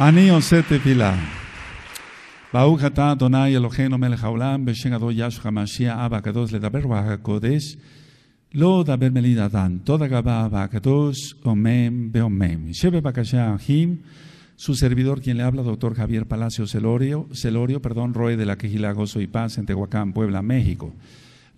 אני עושה תפילה. ברוך אתה אדוני אלוהינו מלך העולם, בשם גדול ישך המשיח, אבא הקדוש, לדבר רוח הקודש, לא דבר מליד אדם. תודה רבה אבא הקדוש, Su servidor, quien le habla, doctor Javier Palacio Celorio, Celorio perdón, Roe de la Quejila Gozo y Paz en Tehuacán, Puebla, México.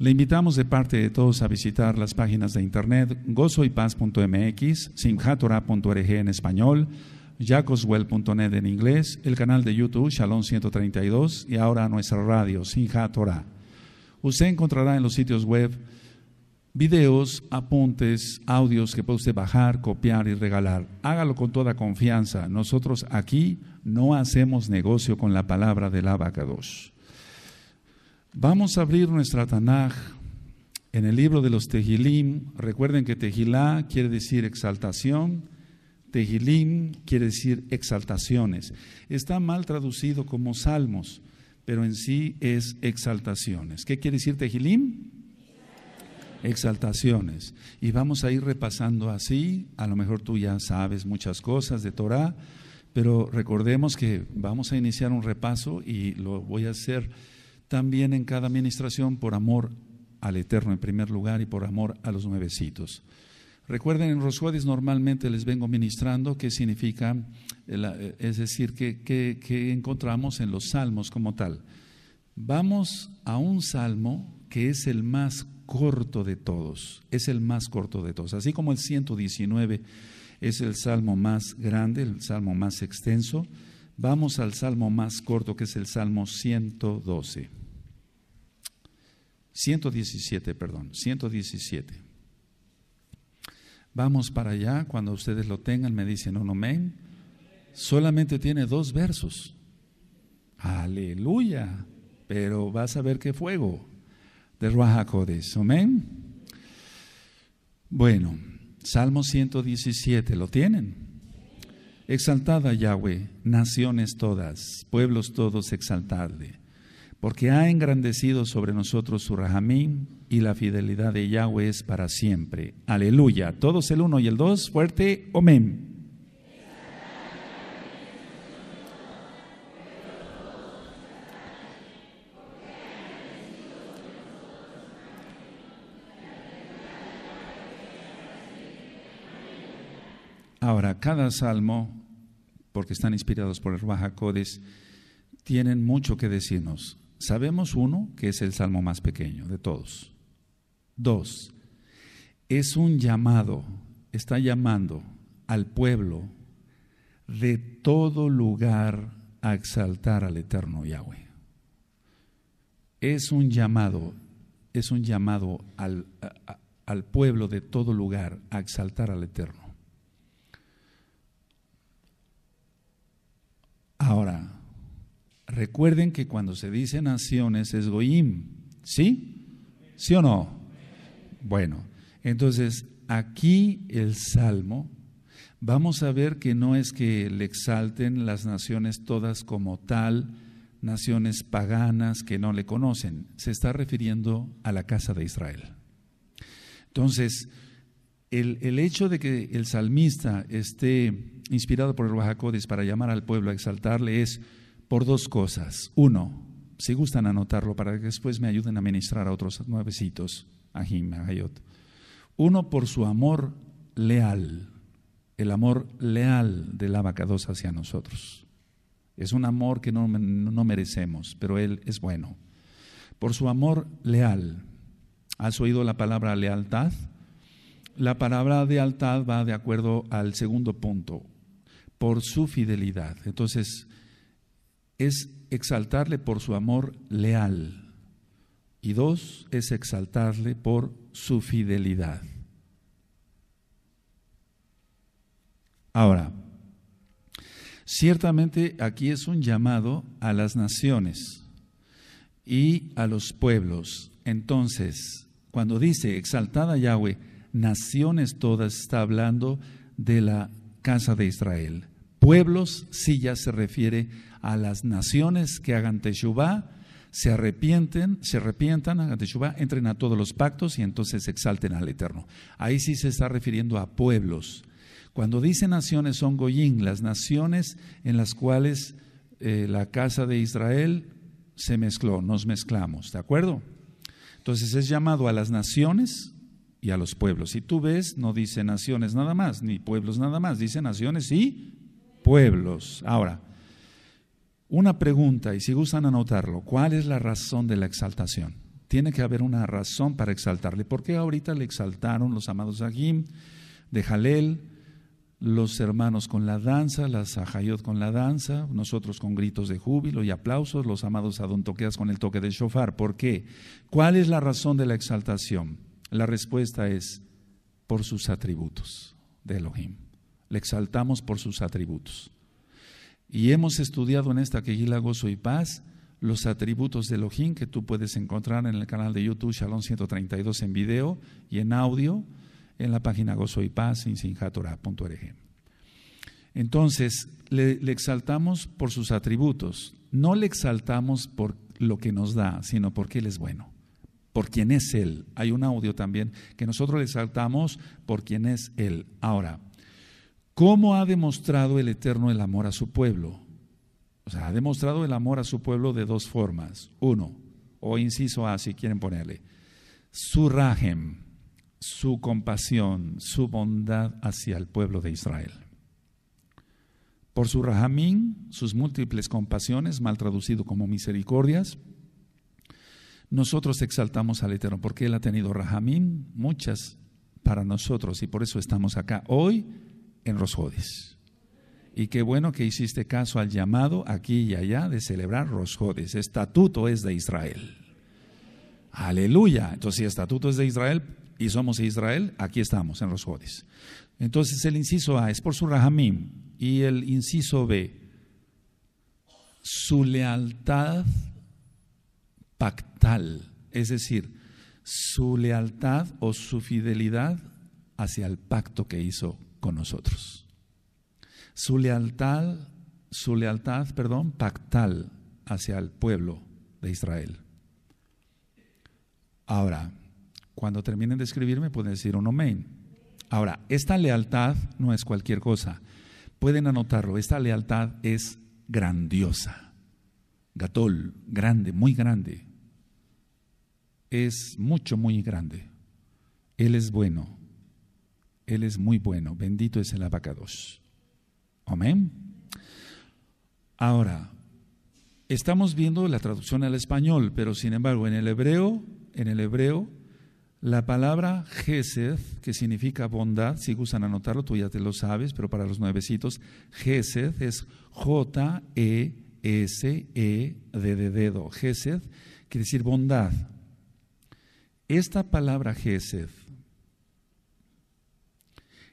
Le invitamos de parte de todos a visitar las páginas de internet gozoypaz.mx, simhatorah.org en español, Jacoswell.net en inglés, el canal de YouTube Shalom 132 y ahora nuestra radio Sinja Torah. Usted encontrará en los sitios web videos, apuntes, audios que puede usted bajar, copiar y regalar. Hágalo con toda confianza. Nosotros aquí no hacemos negocio con la palabra del abacados. Vamos a abrir nuestra Tanaj en el libro de los Tejilim. Recuerden que Tejilá quiere decir exaltación Tejilim quiere decir exaltaciones. Está mal traducido como salmos, pero en sí es exaltaciones. ¿Qué quiere decir tejilim? Exaltaciones. Y vamos a ir repasando así. A lo mejor tú ya sabes muchas cosas de Torah, pero recordemos que vamos a iniciar un repaso y lo voy a hacer también en cada administración por amor al Eterno en primer lugar y por amor a los nuevecitos. Recuerden, en Rosuades normalmente les vengo ministrando qué significa, eh, es decir, qué, qué encontramos en los salmos como tal. Vamos a un salmo que es el más corto de todos, es el más corto de todos. Así como el 119 es el salmo más grande, el salmo más extenso, vamos al salmo más corto que es el salmo 112. 117, perdón, 117. Vamos para allá, cuando ustedes lo tengan me dicen un amén. Solamente tiene dos versos. Aleluya. Pero vas a ver qué fuego de Ruajacodes. Amén. Bueno, Salmo 117, ¿lo tienen? exaltada Yahweh, naciones todas, pueblos todos, exaltadle porque ha engrandecido sobre nosotros su rajamín y la fidelidad de Yahweh es para siempre. Aleluya. Todos el uno y el dos, fuerte, amén. Ahora, cada salmo, porque están inspirados por el Ruach tienen mucho que decirnos Sabemos uno, que es el salmo más pequeño de todos. Dos, es un llamado, está llamando al pueblo de todo lugar a exaltar al eterno Yahweh. Es un llamado, es un llamado al, pueblo de todo lugar a exaltar al eterno. Ahora, Recuerden que cuando se dice naciones es Goyim, ¿sí? ¿Sí o no? Bueno, entonces aquí el Salmo, vamos a ver que no es que le exalten las naciones todas como tal, naciones paganas que no le conocen, se está refiriendo a la casa de Israel. Entonces, el, hecho de que el salmista esté inspirado por el Bajacodes para llamar al pueblo a exaltarle es por dos cosas. Uno, si gustan anotarlo para que después me ayuden a ministrar a otros nuevecitos, a Jim, a Uno, por su amor leal, el amor leal de la hacia nosotros. Es un amor que no, no merecemos, pero Él es bueno. Por su amor leal. ¿Has oído la palabra lealtad? La palabra lealtad va de acuerdo al segundo punto, por su fidelidad. Entonces, es exaltarle por su amor leal. Y dos, es exaltarle por su fidelidad. Ahora, ciertamente aquí es un llamado a las naciones y a los pueblos. Entonces, cuando dice exaltada Yahweh, naciones todas, está hablando de la casa de Israel pueblos, sí ya se refiere a las naciones que hagan Teshuvah, se arrepienten, se arrepientan, hagan Teshuvá, entren a todos los pactos y entonces exalten al Eterno. Ahí sí se está refiriendo a pueblos. Cuando dice naciones son Goyín, las naciones en las cuales eh, la casa de Israel se mezcló, nos mezclamos, ¿de acuerdo? Entonces es llamado a las naciones y a los pueblos. Si tú ves, no dice naciones nada más, ni pueblos nada más, dice naciones y pueblos. Ahora, una pregunta, y si gustan anotarlo, ¿cuál es la razón de la exaltación? Tiene que haber una razón para exaltarle. ¿Por qué ahorita le exaltaron los amados Agim, de Jalel, los hermanos con la danza, las Ajayot con la danza, nosotros con gritos de júbilo y aplausos, los amados Toqueas con el toque de shofar? ¿Por qué? ¿Cuál es la razón de la exaltación? La respuesta es por sus atributos de Elohim le exaltamos por sus atributos. Y hemos estudiado en esta Quejila Gozo y Paz los atributos de Elohim que tú puedes encontrar en el canal de YouTube Shalom 132 en video y en audio en la página gozo y paz en Entonces, le, le exaltamos por sus atributos, no le exaltamos por lo que nos da, sino porque Él es bueno, por quien es Él. Hay un audio también que nosotros le exaltamos por quien es Él. Ahora, ¿Cómo ha demostrado el Eterno el amor a su pueblo? O sea, ha demostrado el amor a su pueblo de dos formas. Uno, o inciso A, si quieren ponerle, su rajem, su compasión, su bondad hacia el pueblo de Israel. Por su rajamín, sus múltiples compasiones, mal traducido como misericordias, nosotros exaltamos al Eterno, porque Él ha tenido rajamín, muchas para nosotros, y por eso estamos acá hoy en Rosjodes. Y qué bueno que hiciste caso al llamado aquí y allá de celebrar Rosjodes. Estatuto es de Israel. Aleluya. Entonces, si estatuto es de Israel y somos Israel, aquí estamos en Rosjodes. Entonces, el inciso A es por su Rahamim y el inciso B, su lealtad pactal, es decir, su lealtad o su fidelidad hacia el pacto que hizo con nosotros. Su lealtad, su lealtad, perdón, pactal hacia el pueblo de Israel. Ahora, cuando terminen de escribirme pueden decir un amén. Ahora, esta lealtad no es cualquier cosa. Pueden anotarlo, esta lealtad es grandiosa. Gatol, grande, muy grande. Es mucho, muy grande. Él es bueno, él es muy bueno. Bendito es el abacados. Amén. Ahora, estamos viendo la traducción al español, pero sin embargo, en el hebreo, en el hebreo, la palabra Gesed, que significa bondad, si gustan anotarlo, tú ya te lo sabes, pero para los nuevecitos, Gesed es J-E-S-E-D d dedo. Gesed quiere decir bondad. Esta palabra Gesed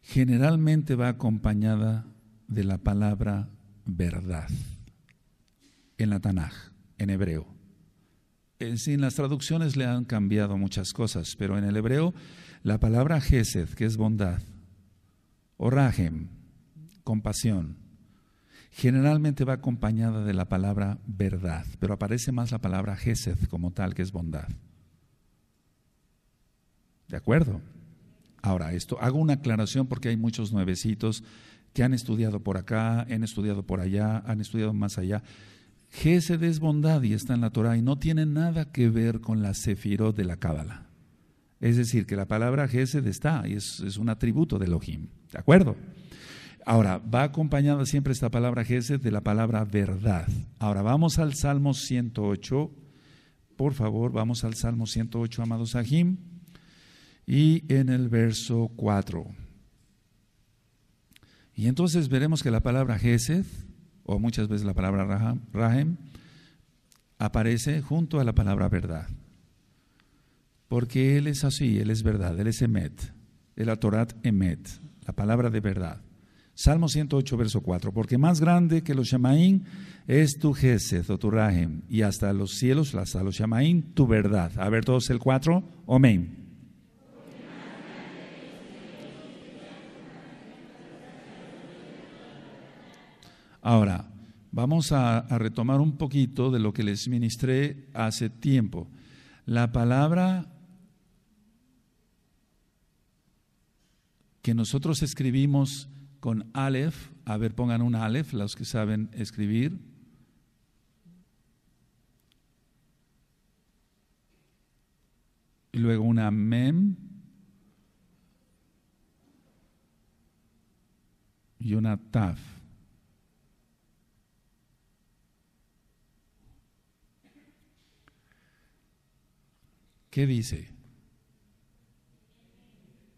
generalmente va acompañada de la palabra verdad en la Tanaj, en hebreo. Eh, en, sí, las traducciones le han cambiado muchas cosas, pero en el hebreo la palabra Gesed, que es bondad, o compasión, generalmente va acompañada de la palabra verdad, pero aparece más la palabra Gesed como tal, que es bondad. ¿De acuerdo? Ahora, esto, hago una aclaración porque hay muchos nuevecitos que han estudiado por acá, han estudiado por allá, han estudiado más allá. Gesed es bondad y está en la Torah y no tiene nada que ver con la Sefirot de la Cábala. Es decir, que la palabra Gesed está y es, un atributo de Elohim. ¿De acuerdo? Ahora, va acompañada siempre esta palabra Gesed de la palabra verdad. Ahora, vamos al Salmo 108. Por favor, vamos al Salmo 108, amados Ajim y en el verso 4. Y entonces veremos que la palabra Geseth, o muchas veces la palabra Rahem, aparece junto a la palabra verdad. Porque Él es así, Él es verdad, Él es Emet, el Atorat Emet, la palabra de verdad. Salmo 108, verso 4. Porque más grande que los yamaín es tu Geseth o tu Rahem, y hasta los cielos, hasta los yamaín tu verdad. A ver todos el 4. Amén. Ahora, vamos a, retomar un poquito de lo que les ministré hace tiempo. La palabra que nosotros escribimos con Aleph, a ver, pongan un Aleph, los que saben escribir. Y luego una Mem. Y una Taf. ¿Qué dice?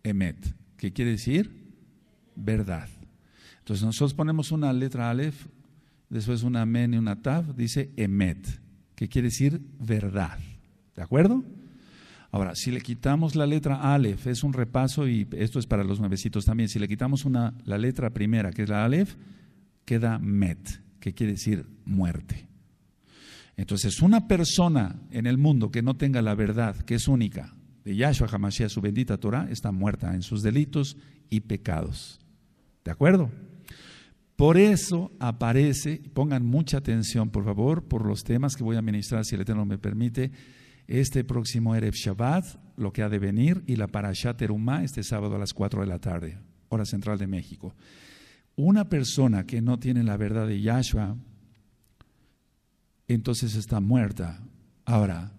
Emet. ¿Qué quiere decir? Verdad. Entonces nosotros ponemos una letra Aleph, después una Men y una Tav, dice Emet, que quiere decir verdad. ¿De acuerdo? Ahora, si le quitamos la letra Aleph, es un repaso y esto es para los nuevecitos también, si le quitamos la letra primera, que es la Aleph, queda Met, que quiere decir muerte. Entonces, una persona en el mundo que no tenga la verdad, que es única, de Yahshua Hamashiach, su bendita Torah, está muerta en sus delitos y pecados. ¿De acuerdo? Por eso aparece, pongan mucha atención por favor, por los temas que voy a ministrar, si el Eterno me permite, este próximo Erev Shabbat, lo que ha de venir, y la Parashat Terumá este sábado a las 4 de la tarde, hora central de México. Una persona que no tiene la verdad de Yahshua, entonces está muerta. Ahora,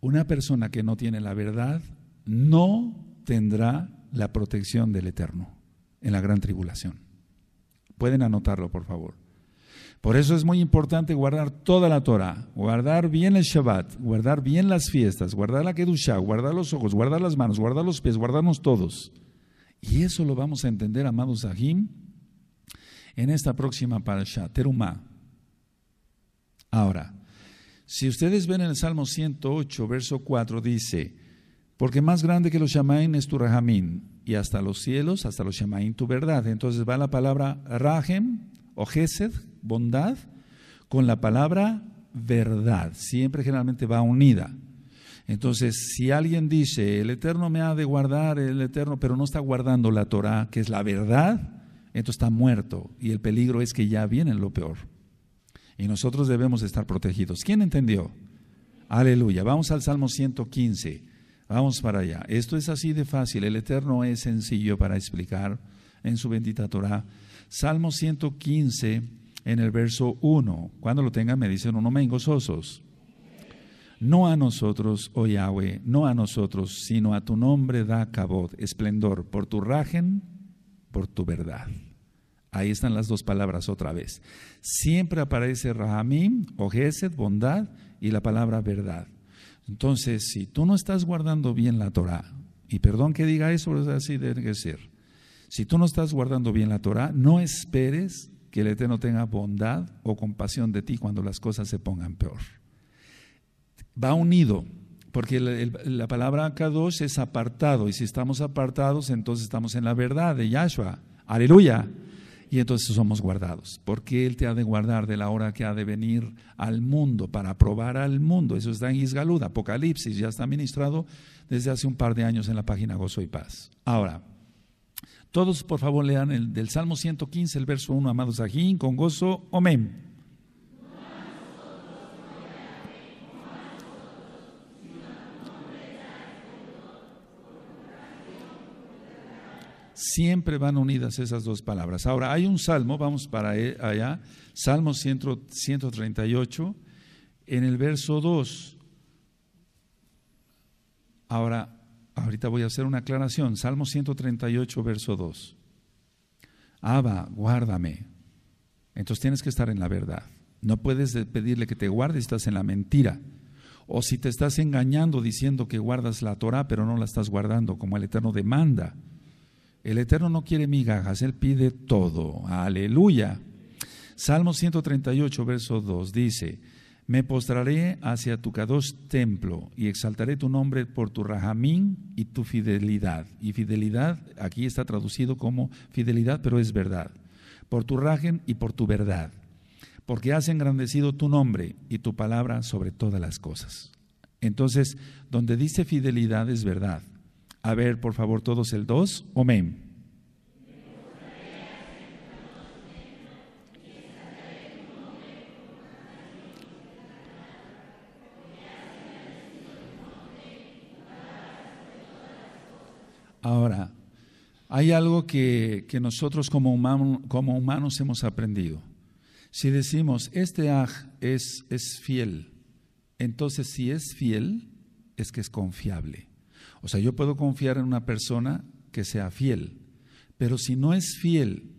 una persona que no tiene la verdad no tendrá la protección del Eterno en la gran tribulación. Pueden anotarlo, por favor. Por eso es muy importante guardar toda la Torah, guardar bien el Shabbat, guardar bien las fiestas, guardar la Kedusha, guardar los ojos, guardar las manos, guardar los pies, guardarnos todos. Y eso lo vamos a entender, amados Ahim, en esta próxima parasha, Terumá. Ahora, si ustedes ven en el Salmo 108, verso 4, dice, porque más grande que los Shamaim es tu Rajamín, y hasta los cielos, hasta los Shamaim tu verdad. Entonces va la palabra Rajem o Gesed, bondad, con la palabra verdad. Siempre generalmente va unida. Entonces, si alguien dice, el Eterno me ha de guardar, el Eterno, pero no está guardando la Torah, que es la verdad, entonces está muerto. Y el peligro es que ya viene lo peor y nosotros debemos estar protegidos. ¿Quién entendió? Aleluya. Vamos al Salmo 115. Vamos para allá. Esto es así de fácil. El Eterno es sencillo para explicar en su bendita Torah. Salmo 115 en el verso 1. Cuando lo tengan me dicen un amén gozosos. No a nosotros, oh Yahweh, no a nosotros, sino a tu nombre da cabot, esplendor, por tu rajen, por tu verdad. Ahí están las dos palabras otra vez. Siempre aparece Rahamim o Gesed, bondad, y la palabra verdad. Entonces, si tú no estás guardando bien la Torah, y perdón que diga eso, pero es así debe decir Si tú no estás guardando bien la Torah, no esperes que el Eterno tenga bondad o compasión de ti cuando las cosas se pongan peor. Va unido, porque la, la palabra Kadosh es apartado, y si estamos apartados, entonces estamos en la verdad de Yahshua. Aleluya y entonces somos guardados, porque Él te ha de guardar de la hora que ha de venir al mundo para probar al mundo. Eso está en Isgalud, Apocalipsis, ya está ministrado desde hace un par de años en la página Gozo y Paz. Ahora, todos por favor lean el del Salmo 115, el verso 1, amados aquí, con gozo, amén. Siempre van unidas esas dos palabras. Ahora, hay un salmo, vamos para e, allá, Salmo 138, en el verso 2. Ahora, ahorita voy a hacer una aclaración. Salmo 138, verso 2. Abba, guárdame. Entonces tienes que estar en la verdad. No puedes pedirle que te guarde si estás en la mentira. O si te estás engañando diciendo que guardas la Torah, pero no la estás guardando como el Eterno demanda. El Eterno no quiere migajas, Él pide todo. Aleluya. Salmo 138, verso 2 dice, me postraré hacia tu cados templo y exaltaré tu nombre por tu rajamín y tu fidelidad. Y fidelidad, aquí está traducido como fidelidad, pero es verdad. Por tu rajen y por tu verdad. Porque has engrandecido tu nombre y tu palabra sobre todas las cosas. Entonces, donde dice fidelidad es verdad. A ver, por favor, todos el 2. Amén. Ahora, hay algo que, nosotros como, humanos hemos aprendido. Si decimos, este aj es, es fiel, entonces si es fiel, es que es confiable. O sea, yo puedo confiar en una persona que sea fiel, pero si no es fiel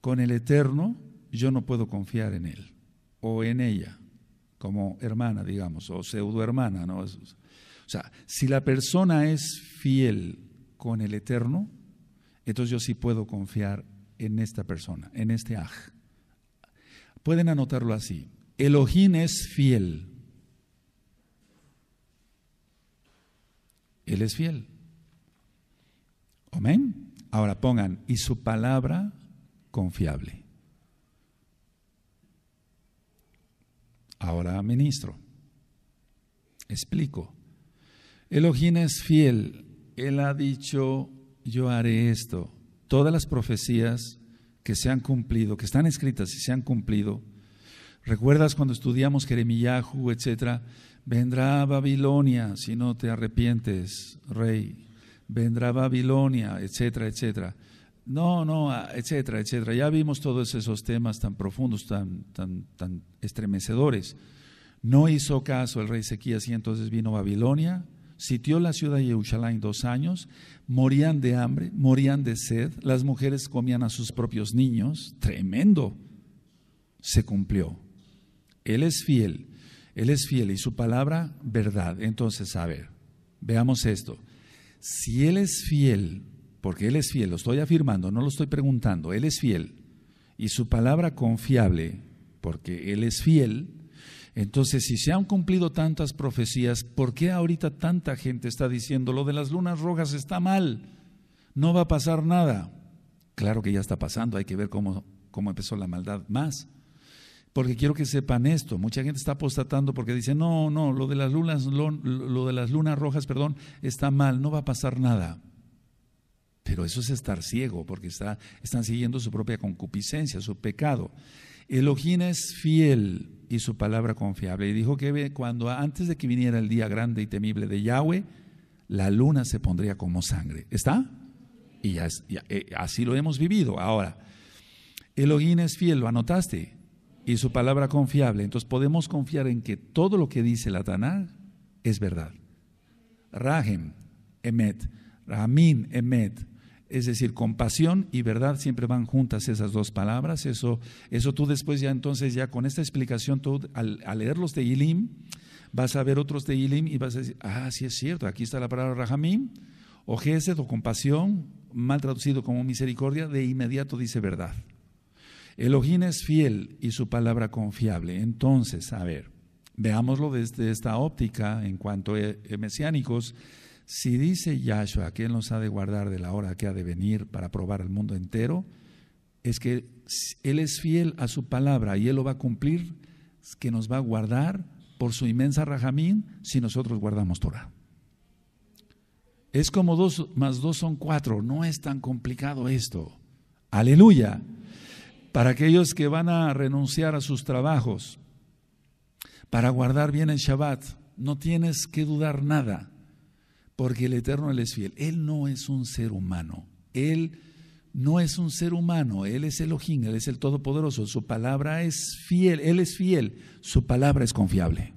con el Eterno, yo no puedo confiar en él o en ella, como hermana, digamos, o pseudohermana. O sea, si la persona es fiel con el Eterno, entonces yo sí puedo confiar en esta persona, en este aj. Pueden anotarlo así. Elohim es fiel. Él es fiel. Amén. Ahora pongan, y su palabra confiable. Ahora ministro. Explico. Elohim es fiel. Él ha dicho, yo haré esto. Todas las profecías que se han cumplido, que están escritas y se han cumplido. ¿Recuerdas cuando estudiamos Jeremías, etcétera? Vendrá Babilonia si no te arrepientes, rey. Vendrá Babilonia, etcétera, etcétera. No, no, etcétera, etcétera. Ya vimos todos esos temas tan profundos, tan, tan, tan estremecedores. No hizo caso el rey Sequías y entonces vino a Babilonia, sitió la ciudad de en dos años, morían de hambre, morían de sed, las mujeres comían a sus propios niños, tremendo. Se cumplió. Él es fiel él es fiel y su palabra verdad. Entonces, a ver, veamos esto. Si Él es fiel, porque Él es fiel, lo estoy afirmando, no lo estoy preguntando, Él es fiel y su palabra confiable, porque Él es fiel, entonces si se han cumplido tantas profecías, ¿por qué ahorita tanta gente está diciendo lo de las lunas rojas está mal? No va a pasar nada. Claro que ya está pasando, hay que ver cómo, cómo empezó la maldad más porque quiero que sepan esto. Mucha gente está apostatando porque dice, no, no, lo de las lunas, lo, de las lunas rojas, perdón, está mal, no va a pasar nada. Pero eso es estar ciego, porque está, están siguiendo su propia concupiscencia, su pecado. Elohim es fiel y su palabra confiable. Y dijo que cuando antes de que viniera el día grande y temible de Yahweh, la luna se pondría como sangre. ¿Está? Y ya, eh, así lo hemos vivido. Ahora, Elohim es fiel, ¿lo anotaste? y su palabra confiable. Entonces podemos confiar en que todo lo que dice la es verdad. Rahem, Emet, Rahamim, Emet. Es decir, compasión y verdad siempre van juntas esas dos palabras. Eso, eso tú después ya entonces, ya con esta explicación, tú al, al leer los de Ilim, vas a ver otros de Ilim y vas a decir, ah, sí es cierto, aquí está la palabra Rahamim, o Gesed, o compasión, mal traducido como misericordia, de inmediato dice verdad. Elohim es fiel y su palabra confiable. Entonces, a ver, veámoslo desde esta óptica en cuanto a e, e mesiánicos. Si dice Yahshua que Él nos ha de guardar de la hora que ha de venir para probar el mundo entero, es que Él es fiel a su palabra y Él lo va a cumplir, que nos va a guardar por su inmensa rajamín si nosotros guardamos Torah. Es como dos más dos son cuatro, no es tan complicado esto. Aleluya para aquellos que van a renunciar a sus trabajos, para guardar bien el Shabbat. No tienes que dudar nada, porque el Eterno Él es fiel. Él no es un ser humano. Él no es un ser humano. Él es Elohim, Él es el Todopoderoso. Su palabra es fiel. Él es fiel. Su palabra es confiable.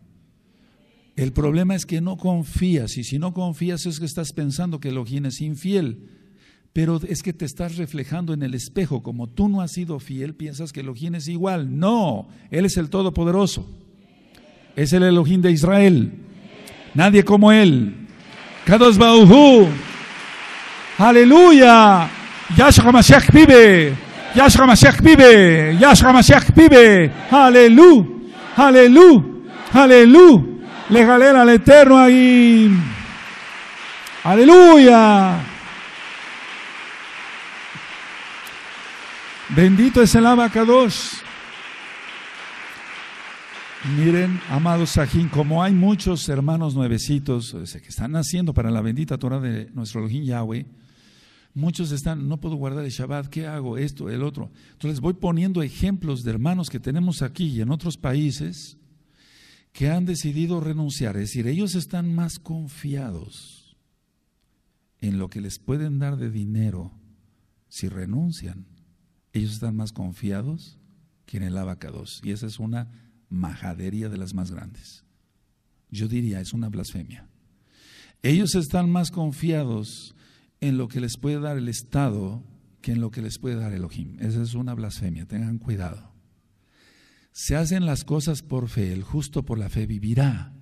El problema es que no confías, y si no confías es que estás pensando que Elohim es infiel pero es que te estás reflejando en el espejo. Como tú no has sido fiel, piensas que Elohim es igual. No, Él es el Todopoderoso. Es el Elohim de Israel. Nadie como Él. Kadosh Aleluya. Yahshua Mashiach vive. Yahshua Mashiach vive. Yahshua Mashiach vive. Aleluya. Aleluya. Aleluya. Le al Eterno ahí. Aleluya. Bendito es el abacados. Miren, amados Sajín, como hay muchos hermanos nuevecitos que están naciendo para la bendita Torah de nuestro Elohim Yahweh, muchos están, no puedo guardar el Shabbat, ¿qué hago? Esto, el otro. Entonces voy poniendo ejemplos de hermanos que tenemos aquí y en otros países que han decidido renunciar. Es decir, ellos están más confiados en lo que les pueden dar de dinero si renuncian ellos están más confiados que en el abacados. Y esa es una majadería de las más grandes. Yo diría, es una blasfemia. Ellos están más confiados en lo que les puede dar el Estado que en lo que les puede dar Elohim. Esa es una blasfemia, tengan cuidado. Se hacen las cosas por fe, el justo por la fe vivirá.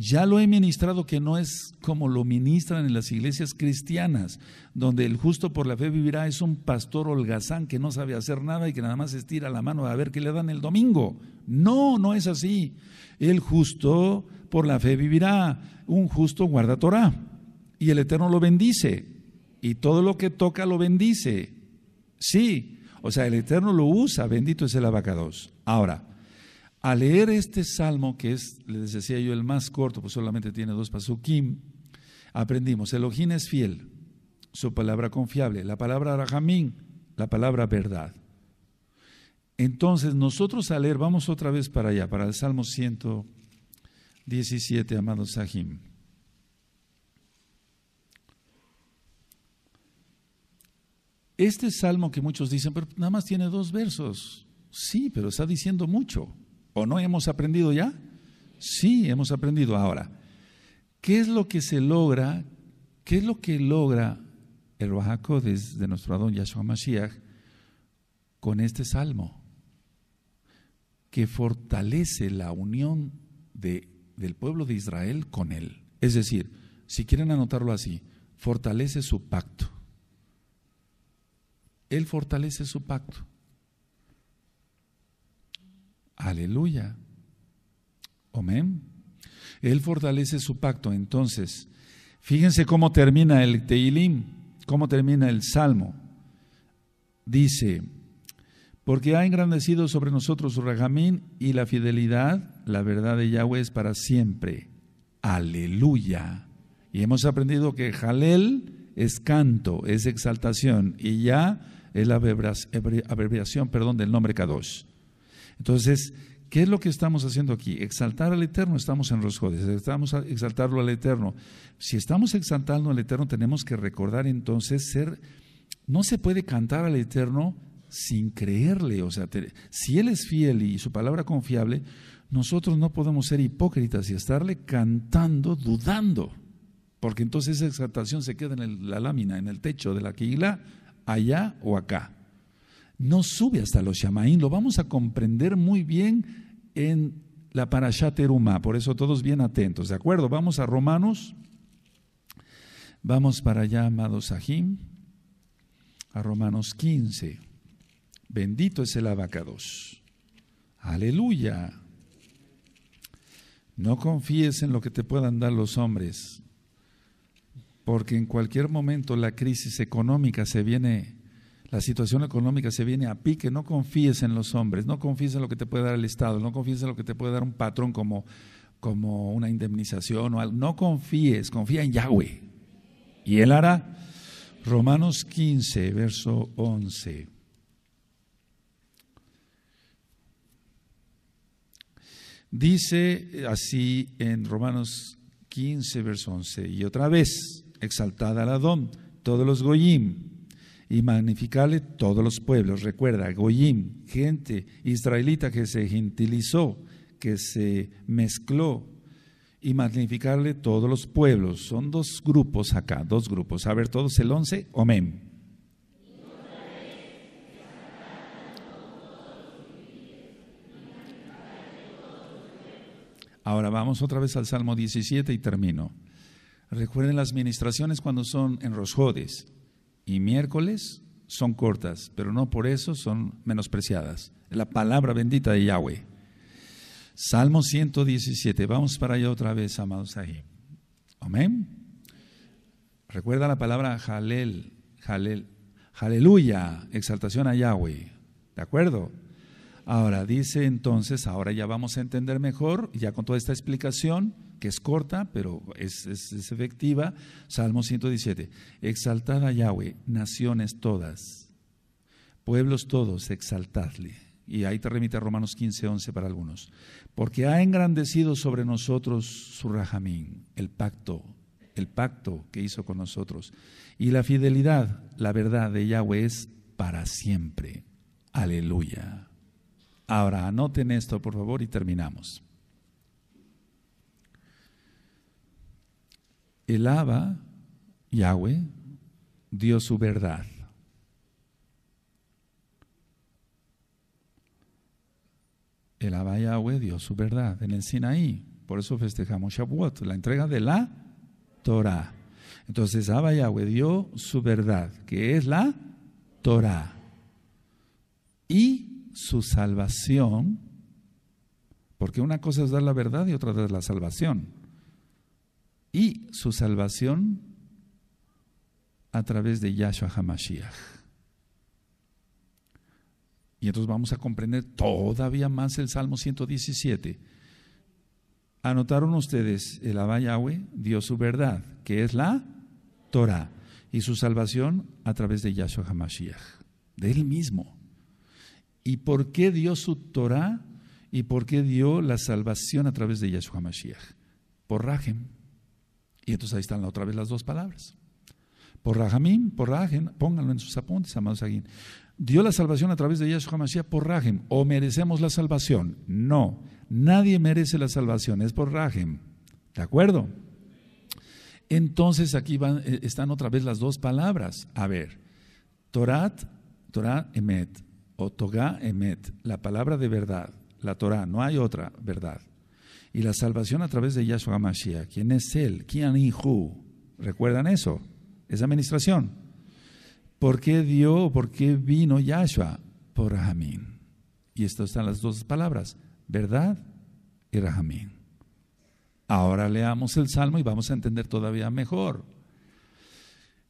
Ya lo he ministrado que no es como lo ministran en las iglesias cristianas, donde el justo por la fe vivirá es un pastor holgazán que no sabe hacer nada y que nada más estira la mano a ver qué le dan el domingo. No, no es así. El justo por la fe vivirá. Un justo guarda Torah y el Eterno lo bendice y todo lo que toca lo bendice. Sí, o sea, el Eterno lo usa, bendito es el abacados. Ahora, al leer este salmo, que es, les decía yo, el más corto, pues solamente tiene dos pasukim, aprendimos, Elohim es fiel, su palabra confiable, la palabra Rahamín, la palabra verdad. Entonces, nosotros al leer, vamos otra vez para allá, para el Salmo 117, amado Sahim. Este salmo que muchos dicen, pero nada más tiene dos versos. Sí, pero está diciendo mucho no hemos aprendido ya? Sí, hemos aprendido ahora. ¿Qué es lo que se logra? ¿Qué es lo que logra el Oaxaco de nuestro Adón Yahshua Mashiach con este salmo? Que fortalece la unión de, del pueblo de Israel con él. Es decir, si quieren anotarlo así, fortalece su pacto. Él fortalece su pacto. Aleluya. Amén. Él fortalece su pacto. Entonces, fíjense cómo termina el Teilim, cómo termina el Salmo. Dice, porque ha engrandecido sobre nosotros su rajamín y la fidelidad, la verdad de Yahweh es para siempre. Aleluya. Y hemos aprendido que Jalel es canto, es exaltación, y ya es la abreviación, perdón, del nombre Kadosh. Entonces, ¿qué es lo que estamos haciendo aquí? Exaltar al Eterno, estamos en los Jodes, estamos a exaltarlo al Eterno. Si estamos exaltando al Eterno, tenemos que recordar entonces ser, no se puede cantar al Eterno sin creerle, o sea, si Él es fiel y su palabra confiable, nosotros no podemos ser hipócritas y estarle cantando dudando, porque entonces esa exaltación se queda en la lámina, en el techo de la quila, allá o acá no sube hasta los Shamaín. Lo vamos a comprender muy bien en la Parashat Erumá. Por eso todos bien atentos, ¿de acuerdo? Vamos a Romanos. Vamos para allá, amados Sahim, a Romanos 15. Bendito es el abacados. Aleluya. No confíes en lo que te puedan dar los hombres, porque en cualquier momento la crisis económica se viene la situación económica se viene a pique, no confíes en los hombres, no confíes en lo que te puede dar el Estado, no confíes en lo que te puede dar un patrón como, como una indemnización o algo. No confíes, confía en Yahweh. Y él hará. Romanos 15, verso 11. Dice así en Romanos 15, verso 11, y otra vez, exaltada la don, todos los Goyim, y magnificarle todos los pueblos. Recuerda, Goyim, gente israelita que se gentilizó, que se mezcló, y magnificarle todos los pueblos. Son dos grupos acá, dos grupos. A ver, todos el once, amén. Ahora vamos otra vez al Salmo 17 y termino. Recuerden las ministraciones cuando son en Rosjodes y miércoles son cortas, pero no por eso son menospreciadas. La palabra bendita de Yahweh. Salmo 117. Vamos para allá otra vez, amados ahí. Amén. Recuerda la palabra Jalel, Jalel, Aleluya, exaltación a Yahweh. ¿De acuerdo? Ahora dice entonces, ahora ya vamos a entender mejor, ya con toda esta explicación, que es corta, pero es, efectiva. Salmo 117. Exaltad a Yahweh, naciones todas, pueblos todos, exaltadle. Y ahí te remite a Romanos 15, 11 para algunos. Porque ha engrandecido sobre nosotros su rajamín, el pacto, el pacto que hizo con nosotros. Y la fidelidad, la verdad de Yahweh es para siempre. Aleluya. Ahora anoten esto, por favor, y terminamos. el Abba, Yahweh, dio su verdad. El Abba Yahweh dio su verdad en el Sinaí. Por eso festejamos Shavuot, la entrega de la Torah. Entonces Abba Yahweh dio su verdad, que es la Torah. Y su salvación, porque una cosa es dar la verdad y otra es la salvación y su salvación a través de Yahshua HaMashiach. Y entonces vamos a comprender todavía más el Salmo 117. Anotaron ustedes, el Abba dio su verdad, que es la Torah, y su salvación a través de Yahshua HaMashiach, de él mismo. ¿Y por qué dio su Torah? ¿Y por qué dio la salvación a través de Yahshua HaMashiach? Por Rajem y entonces ahí están otra vez las dos palabras. Por Rahamim, por Rahem, pónganlo en sus apuntes, amados aquí. Dio la salvación a través de Yahshua Mashiach por Rahem. ¿O merecemos la salvación? No, nadie merece la salvación, es por Rahem. ¿De acuerdo? Entonces aquí van, eh, están otra vez las dos palabras. A ver, Torat, Torah Emet, o toga Emet, la palabra de verdad, la Torah, no hay otra verdad y la salvación a través de Yahshua Mashiach... ¿Quién es Él? ¿Quién y ¿Recuerdan eso? Esa administración. ¿Por qué dio, por qué vino Yahshua? Por Rahamín. Y estas están las dos palabras, verdad y Rahamín. Ahora leamos el Salmo y vamos a entender todavía mejor.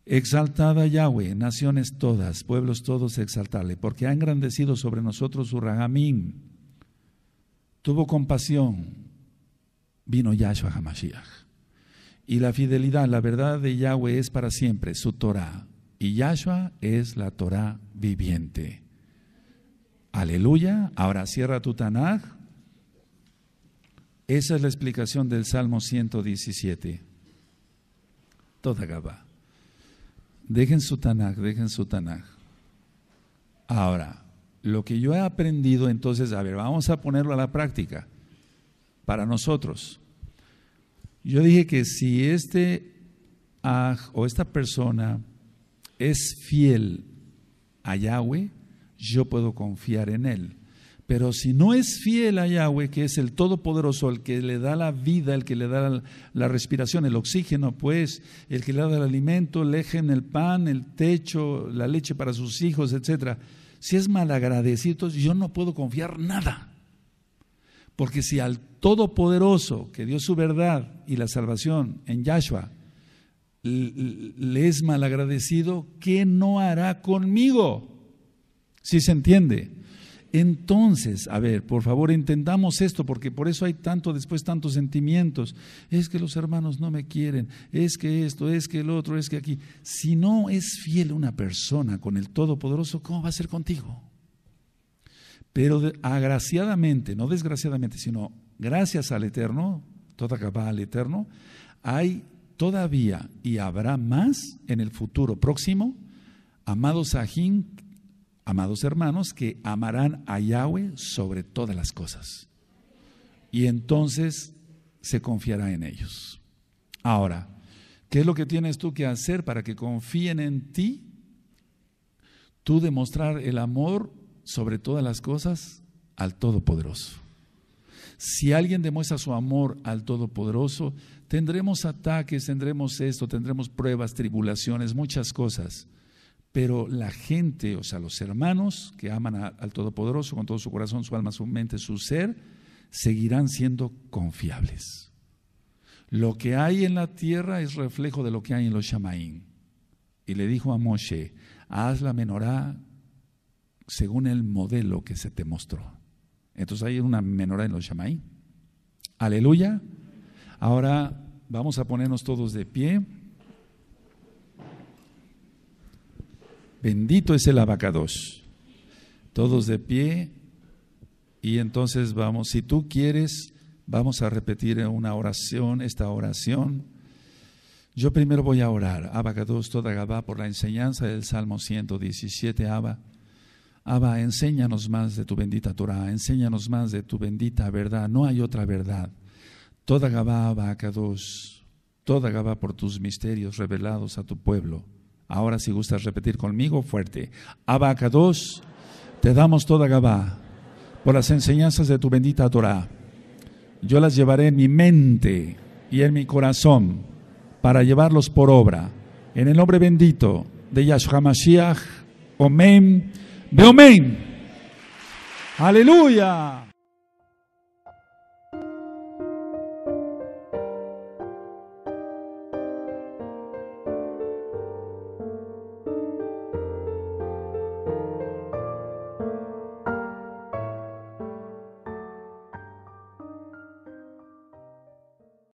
Exaltada Yahweh, naciones todas, pueblos todos, exaltale, porque ha engrandecido sobre nosotros su Rahamín. Tuvo compasión, vino Yahshua HaMashiach. Y la fidelidad, la verdad de Yahweh es para siempre, su Torah. Y Yahshua es la Torah viviente. Aleluya. Ahora cierra tu Tanaj. Esa es la explicación del Salmo 117. Toda gaba Dejen su Tanaj, dejen su Tanaj. Ahora, lo que yo he aprendido, entonces, a ver, vamos a ponerlo a la práctica para nosotros. Yo dije que si este o esta persona es fiel a Yahweh, yo puedo confiar en él. Pero si no es fiel a Yahweh, que es el Todopoderoso, el que le da la vida, el que le da la, respiración, el oxígeno, pues, el que le da el alimento, el en el pan, el techo, la leche para sus hijos, etc. Si es malagradecido, yo no puedo confiar nada. Porque si al Todopoderoso que dio su verdad y la salvación en Yahshua le es malagradecido, ¿qué no hará conmigo? Si se entiende. Entonces, a ver, por favor, entendamos esto, porque por eso hay tanto después tantos sentimientos. Es que los hermanos no me quieren, es que esto, es que el otro, es que aquí. Si no es fiel una persona con el Todopoderoso, ¿cómo va a ser contigo? Pero agraciadamente, no desgraciadamente, sino gracias al Eterno, toda capa al Eterno, hay todavía y habrá más en el futuro próximo, amados ajín, amados hermanos, que amarán a Yahweh sobre todas las cosas. Y entonces se confiará en ellos. Ahora, ¿qué es lo que tienes tú que hacer para que confíen en ti? Tú demostrar el amor sobre todas las cosas al Todopoderoso. Si alguien demuestra su amor al Todopoderoso, tendremos ataques, tendremos esto, tendremos pruebas, tribulaciones, muchas cosas. Pero la gente, o sea, los hermanos que aman al Todopoderoso con todo su corazón, su alma, su mente, su ser, seguirán siendo confiables. Lo que hay en la tierra es reflejo de lo que hay en los Shamaín. Y le dijo a Moshe, haz la menorá según el modelo que se te mostró. Entonces hay una menor en los yamay. Aleluya. Ahora vamos a ponernos todos de pie. Bendito es el abacados. Todos de pie. Y entonces vamos, si tú quieres, vamos a repetir una oración, esta oración. Yo primero voy a orar, abacados, toda Gabá, por la enseñanza del Salmo 117, Abba. Abba, enséñanos más de tu bendita Torah, enséñanos más de tu bendita verdad. No hay otra verdad. Toda Gabá, Abba, Akadosh, toda Gabá por tus misterios revelados a tu pueblo. Ahora, si gustas repetir conmigo, fuerte. Abba, dos te damos toda Gabá por las enseñanzas de tu bendita Torah. Yo las llevaré en mi mente y en mi corazón para llevarlos por obra. En el nombre bendito de Yahshua Mashiach, Omen. Dê amém. Aleluia.